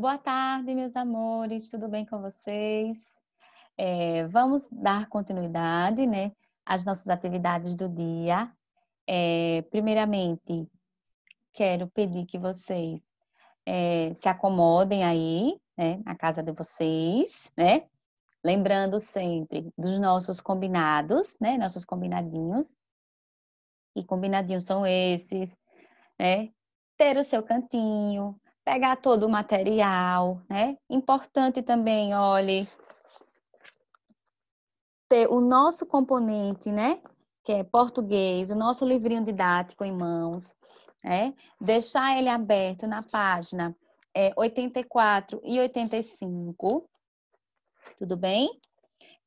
Boa tarde, meus amores, tudo bem com vocês? É, vamos dar continuidade né, às nossas atividades do dia. É, primeiramente, quero pedir que vocês é, se acomodem aí, né, na casa de vocês, né? Lembrando sempre dos nossos combinados, né? Nossos combinadinhos. E combinadinhos são esses, né? Ter o seu cantinho, pegar todo o material, né? Importante também, olhe, ter o nosso componente, né? Que é português, o nosso livrinho didático em mãos, né? Deixar ele aberto na página é, 84 e 85, tudo bem?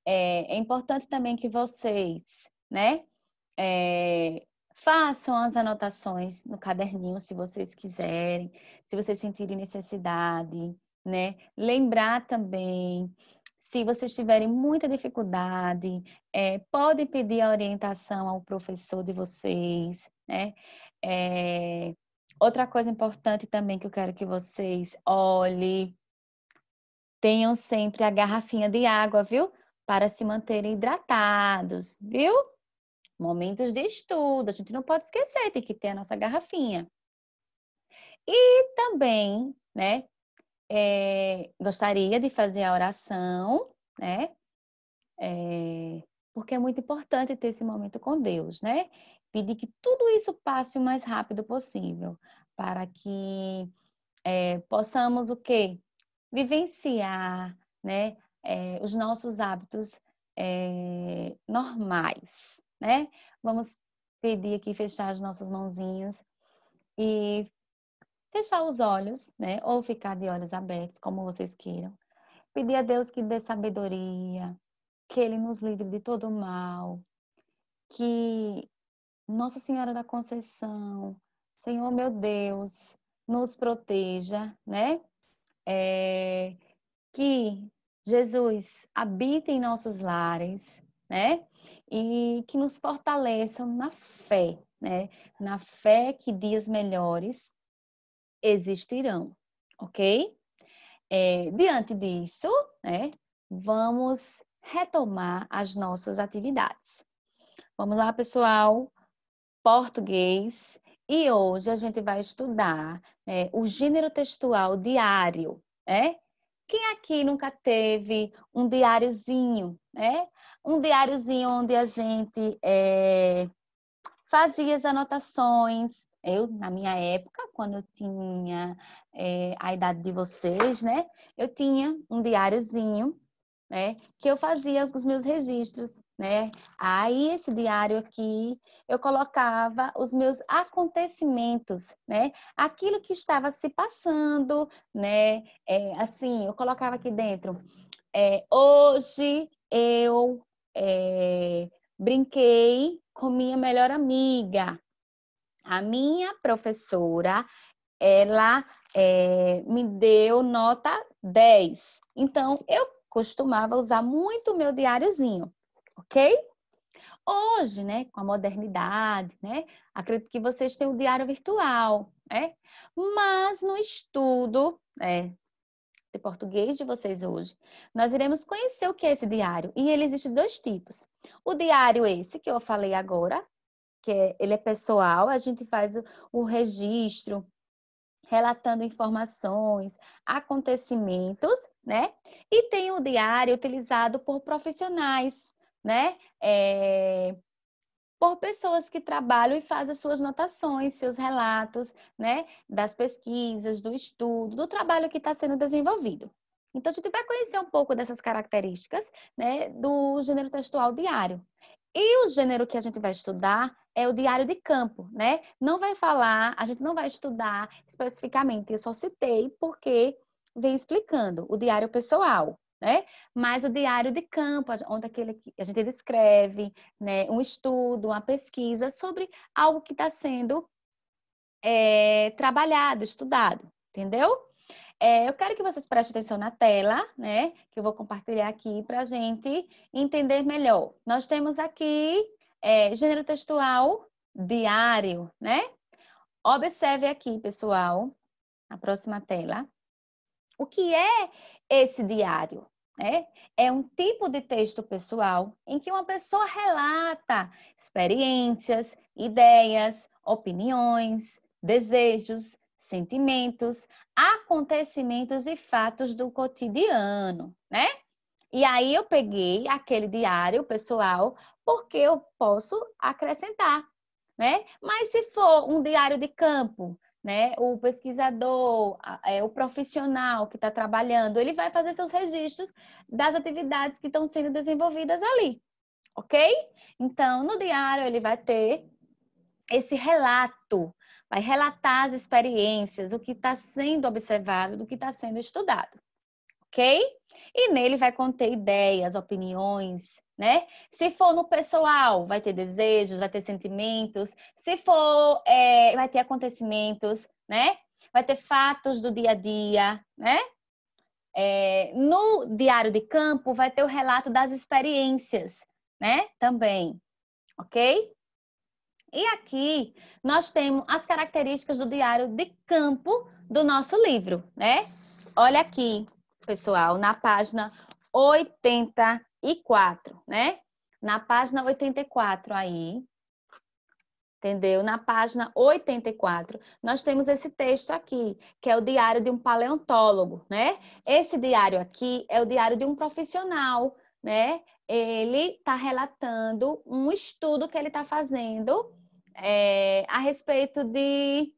É, é importante também que vocês, né? É, Façam as anotações no caderninho, se vocês quiserem, se vocês sentirem necessidade, né? Lembrar também, se vocês tiverem muita dificuldade, é, podem pedir a orientação ao professor de vocês, né? É, outra coisa importante também que eu quero que vocês olhem, tenham sempre a garrafinha de água, viu? Para se manterem hidratados, viu? momentos de estudo, a gente não pode esquecer, tem que ter a nossa garrafinha. E também, né, é, gostaria de fazer a oração, né, é, porque é muito importante ter esse momento com Deus, né? Pedir que tudo isso passe o mais rápido possível, para que é, possamos o quê? Vivenciar, né, é, os nossos hábitos é, normais, né? Vamos pedir aqui fechar as nossas mãozinhas e fechar os olhos, né? Ou ficar de olhos abertos, como vocês queiram. Pedir a Deus que dê sabedoria, que Ele nos livre de todo o mal, que Nossa Senhora da Conceição, Senhor meu Deus, nos proteja, né? É, que Jesus habite em nossos lares, né? e que nos fortaleçam na fé, né? Na fé que dias melhores existirão, ok? É, diante disso, né? Vamos retomar as nossas atividades. Vamos lá, pessoal. Português. E hoje a gente vai estudar né, o gênero textual diário, né? Quem aqui nunca teve um diáriozinho, né? Um diáriozinho onde a gente é, fazia as anotações. Eu, na minha época, quando eu tinha é, a idade de vocês, né? Eu tinha um diáriozinho né? Que eu fazia os meus registros, né? Aí esse diário aqui eu colocava os meus acontecimentos, né? Aquilo que estava se passando, né? É, assim, eu colocava aqui dentro. É, hoje eu é, brinquei com minha melhor amiga. A minha professora, ela é, me deu nota 10. Então, eu costumava usar muito o meu diáriozinho, ok? Hoje, né, com a modernidade, né, acredito que vocês têm o diário virtual, né? Mas no estudo é, de português de vocês hoje, nós iremos conhecer o que é esse diário. E ele existe dois tipos. O diário esse que eu falei agora, que é, ele é pessoal, a gente faz o, o registro, relatando informações, acontecimentos, né? E tem o diário utilizado por profissionais, né? É... Por pessoas que trabalham e fazem suas notações, seus relatos, né? Das pesquisas, do estudo, do trabalho que está sendo desenvolvido. Então, a gente vai conhecer um pouco dessas características né, do gênero textual diário. E o gênero que a gente vai estudar é o diário de campo, né? Não vai falar, a gente não vai estudar especificamente, eu só citei porque vem explicando o diário pessoal, né? Mas o diário de campo, onde aquele, a gente descreve, né? Um estudo, uma pesquisa sobre algo que está sendo é, trabalhado, estudado, entendeu? É, eu quero que vocês prestem atenção na tela, né? Que eu vou compartilhar aqui para a gente entender melhor. Nós temos aqui é, gênero textual diário, né? Observe aqui, pessoal, na próxima tela. O que é esse diário? Né? É um tipo de texto pessoal em que uma pessoa relata experiências, ideias, opiniões, desejos, sentimentos, acontecimentos e fatos do cotidiano, né? E aí eu peguei aquele diário pessoal porque eu posso acrescentar, né? Mas se for um diário de campo, né? O pesquisador, é, o profissional que está trabalhando, ele vai fazer seus registros das atividades que estão sendo desenvolvidas ali, ok? Então, no diário ele vai ter esse relato, vai relatar as experiências, o que está sendo observado, do que está sendo estudado, ok? E nele vai conter ideias, opiniões, né? Se for no pessoal, vai ter desejos, vai ter sentimentos. Se for, é, vai ter acontecimentos, né? Vai ter fatos do dia a dia, né? É, no diário de campo vai ter o relato das experiências, né? Também, ok? E aqui nós temos as características do diário de campo do nosso livro, né? Olha aqui, pessoal, na página 84, né? Na página 84 aí, entendeu? Na página 84, nós temos esse texto aqui, que é o diário de um paleontólogo, né? Esse diário aqui é o diário de um profissional, né? Ele está relatando um estudo que ele está fazendo é, a respeito de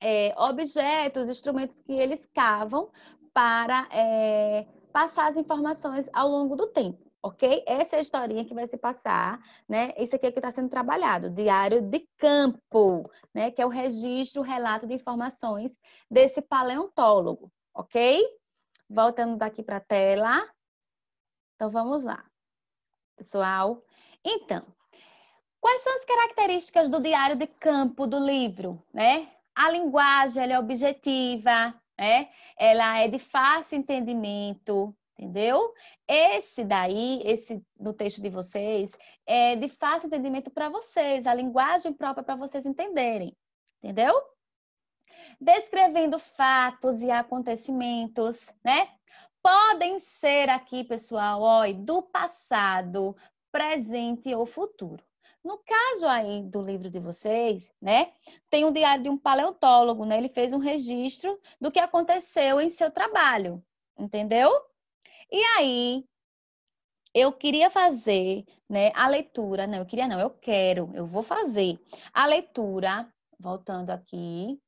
é, objetos, instrumentos que eles cavam para é, passar as informações ao longo do tempo. Ok? Essa é a historinha que vai se passar, né? Isso aqui é que está sendo trabalhado, diário de campo, né? Que é o registro, o relato de informações desse paleontólogo, ok? Voltando daqui para a tela. Então, vamos lá, pessoal. Então, Quais são as características do diário de campo do livro, né? A linguagem, ela é objetiva, né? Ela é de fácil entendimento, entendeu? Esse daí, esse no texto de vocês, é de fácil entendimento para vocês, a linguagem própria para vocês entenderem, entendeu? Descrevendo fatos e acontecimentos, né? Podem ser aqui, pessoal, ó, do passado, presente ou futuro. No caso aí do livro de vocês, né, tem um diário de um paleontólogo, né? Ele fez um registro do que aconteceu em seu trabalho, entendeu? E aí eu queria fazer, né, a leitura, não, eu queria não, eu quero, eu vou fazer a leitura, voltando aqui.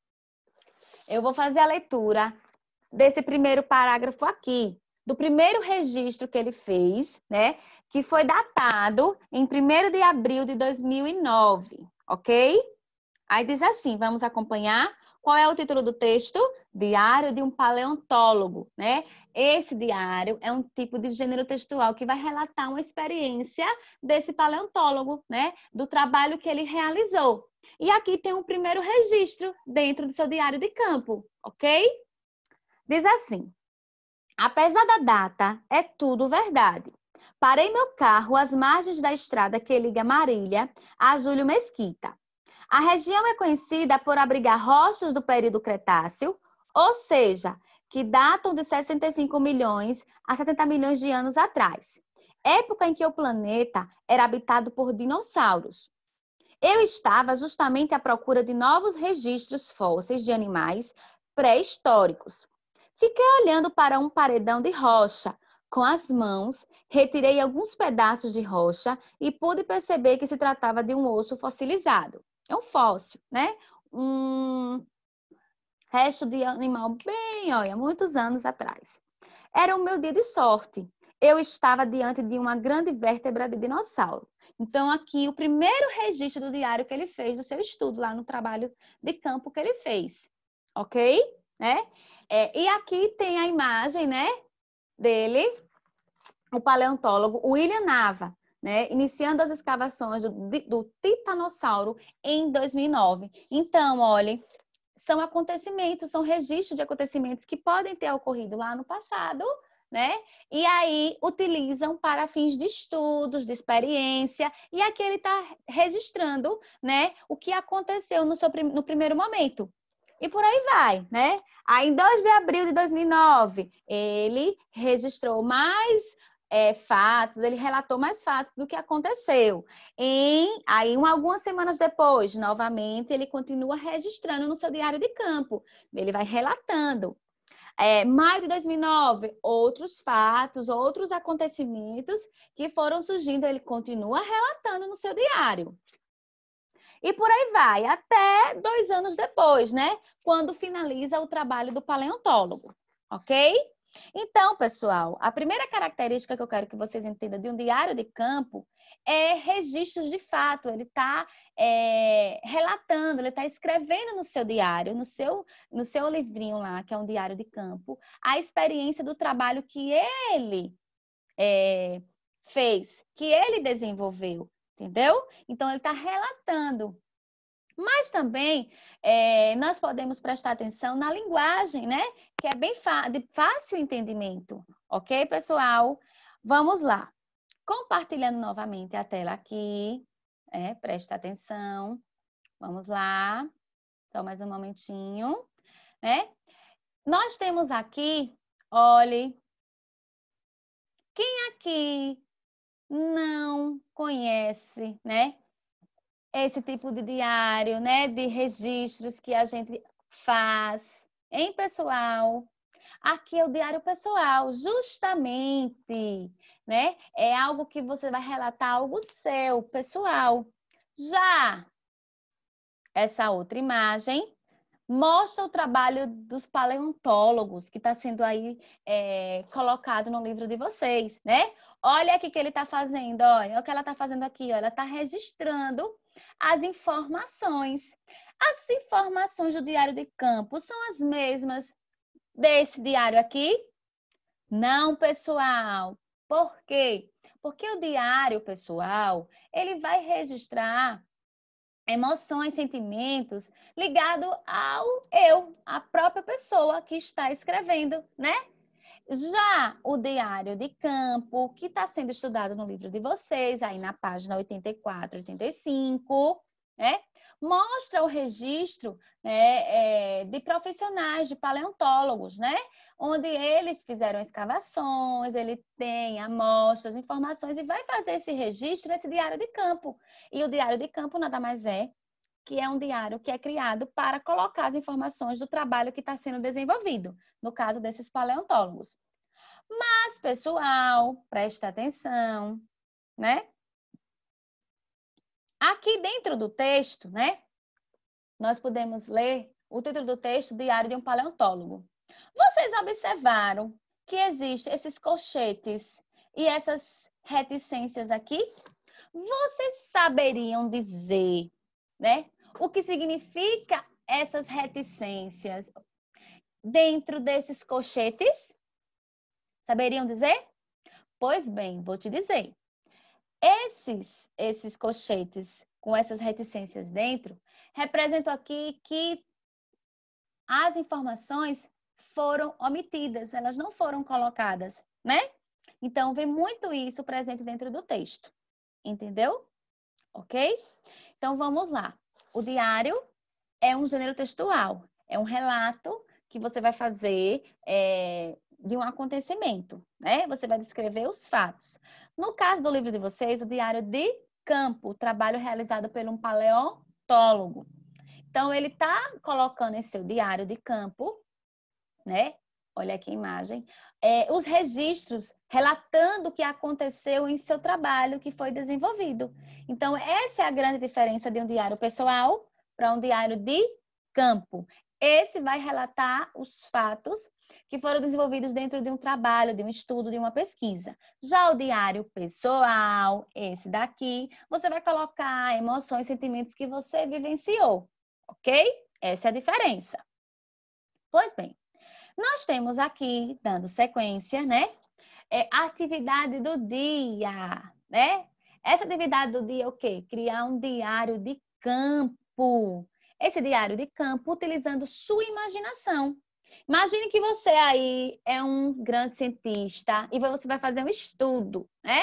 Eu vou fazer a leitura desse primeiro parágrafo aqui, do primeiro registro que ele fez, né? Que foi datado em 1 de abril de 2009, ok? Aí diz assim: vamos acompanhar. Qual é o título do texto? Diário de um paleontólogo, né? Esse diário é um tipo de gênero textual que vai relatar uma experiência desse paleontólogo, né? Do trabalho que ele realizou. E aqui tem o um primeiro registro dentro do seu diário de campo, ok? Diz assim: Apesar da data, é tudo verdade. Parei meu carro às margens da estrada que liga Marília a Júlio Mesquita. A região é conhecida por abrigar rochas do período Cretáceo, ou seja, que datam de 65 milhões a 70 milhões de anos atrás, época em que o planeta era habitado por dinossauros. Eu estava justamente à procura de novos registros fósseis de animais pré-históricos. Fiquei olhando para um paredão de rocha. Com as mãos, retirei alguns pedaços de rocha e pude perceber que se tratava de um osso fossilizado. É um fóssil, né? Um resto de animal bem, olha, muitos anos atrás. Era o meu dia de sorte. Eu estava diante de uma grande vértebra de dinossauro. Então, aqui o primeiro registro do diário que ele fez, do seu estudo lá no trabalho de campo que ele fez. Ok? né? É, e aqui tem a imagem, né, dele, o paleontólogo William Nava, né, iniciando as escavações do, do titanossauro em 2009. Então, olhe, são acontecimentos, são registros de acontecimentos que podem ter ocorrido lá no passado, né? E aí utilizam para fins de estudos, de experiência, e aqui ele está registrando, né, o que aconteceu no, seu, no primeiro momento e por aí vai, né? Aí, em 2 de abril de 2009, ele registrou mais é, fatos, ele relatou mais fatos do que aconteceu. Em, aí, um, algumas semanas depois, novamente, ele continua registrando no seu diário de campo. Ele vai relatando. É, maio de 2009, outros fatos, outros acontecimentos que foram surgindo, ele continua relatando no seu diário. E por aí vai, até dois anos depois, né? Quando finaliza o trabalho do paleontólogo, ok? Então, pessoal, a primeira característica que eu quero que vocês entendam de um diário de campo é registros de fato. Ele está é, relatando, ele está escrevendo no seu diário, no seu, no seu livrinho lá, que é um diário de campo, a experiência do trabalho que ele é, fez, que ele desenvolveu. Entendeu? Então, ele está relatando. Mas também é, nós podemos prestar atenção na linguagem, né? Que é bem de fácil entendimento. Ok, pessoal? Vamos lá. Compartilhando novamente a tela aqui. É, presta atenção. Vamos lá. Só mais um momentinho. Né? Nós temos aqui, olhe. Quem aqui não conhece, né? Esse tipo de diário, né? De registros que a gente faz em pessoal. Aqui é o diário pessoal, justamente, né? É algo que você vai relatar algo seu, pessoal. Já essa outra imagem mostra o trabalho dos paleontólogos que está sendo aí é, colocado no livro de vocês, né? Olha aqui que ele está fazendo, olha, olha o que ela está fazendo aqui, ó, ela está registrando as informações. As informações do diário de campo são as mesmas desse diário aqui? Não, pessoal. Por quê? Porque o diário, pessoal, ele vai registrar emoções, sentimentos, ligado ao eu, a própria pessoa que está escrevendo, né? Já o diário de campo, que está sendo estudado no livro de vocês, aí na página 84, 85, né? Mostra o registro é, de profissionais, de paleontólogos, né? Onde eles fizeram escavações, ele tem amostras, informações e vai fazer esse registro nesse diário de campo. E o diário de campo nada mais é que é um diário que é criado para colocar as informações do trabalho que está sendo desenvolvido, no caso desses paleontólogos. Mas, pessoal, preste atenção, né? Aqui dentro do texto, né, nós podemos ler o título do texto Diário de um Paleontólogo. Vocês observaram que existem esses colchetes e essas reticências aqui? Vocês saberiam dizer, né, o que significa essas reticências dentro desses colchetes? Saberiam dizer? Pois bem, vou te dizer. Esses, esses colchetes com essas reticências dentro representam aqui que as informações foram omitidas, elas não foram colocadas, né? Então, vem muito isso presente dentro do texto, entendeu? Ok? Então, vamos lá. O diário é um gênero textual, é um relato que você vai fazer é, de um acontecimento, né? Você vai descrever os fatos. No caso do livro de vocês, o diário de campo, trabalho realizado por um paleontólogo. Então, ele está colocando em seu diário de campo, né? Olha aqui a imagem. É, os registros relatando o que aconteceu em seu trabalho que foi desenvolvido. Então, essa é a grande diferença de um diário pessoal para um diário de campo. Esse vai relatar os fatos que foram desenvolvidos dentro de um trabalho, de um estudo, de uma pesquisa. Já o diário pessoal, esse daqui, você vai colocar emoções, sentimentos que você vivenciou, ok? Essa é a diferença. Pois bem, nós temos aqui, dando sequência, né? É atividade do dia, né? Essa atividade do dia é o quê? Criar um diário de campo esse diário de campo utilizando sua imaginação. Imagine que você aí é um grande cientista e você vai fazer um estudo, né?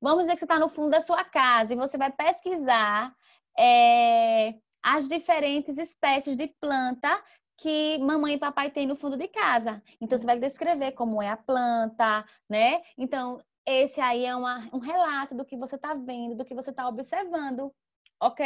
Vamos dizer que você está no fundo da sua casa e você vai pesquisar é, as diferentes espécies de planta que mamãe e papai têm no fundo de casa. Então, você vai descrever como é a planta, né? Então, esse aí é uma, um relato do que você está vendo, do que você está observando ok?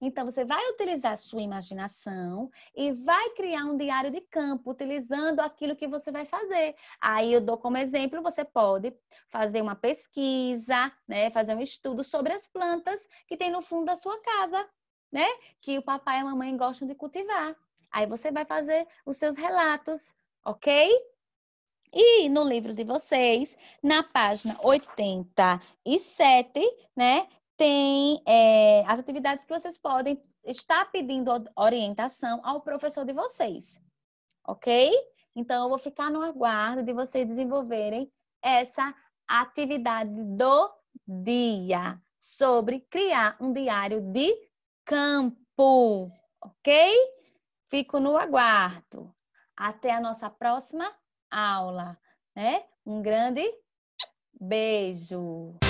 Então, você vai utilizar a sua imaginação e vai criar um diário de campo, utilizando aquilo que você vai fazer. Aí eu dou como exemplo, você pode fazer uma pesquisa, né? Fazer um estudo sobre as plantas que tem no fundo da sua casa, né? Que o papai e a mamãe gostam de cultivar. Aí você vai fazer os seus relatos, ok? E no livro de vocês, na página 87, né, tem é, as atividades que vocês podem estar pedindo orientação ao professor de vocês, ok? Então, eu vou ficar no aguardo de vocês desenvolverem essa atividade do dia sobre criar um diário de campo, ok? Fico no aguardo. Até a nossa próxima aula, né? Um grande beijo!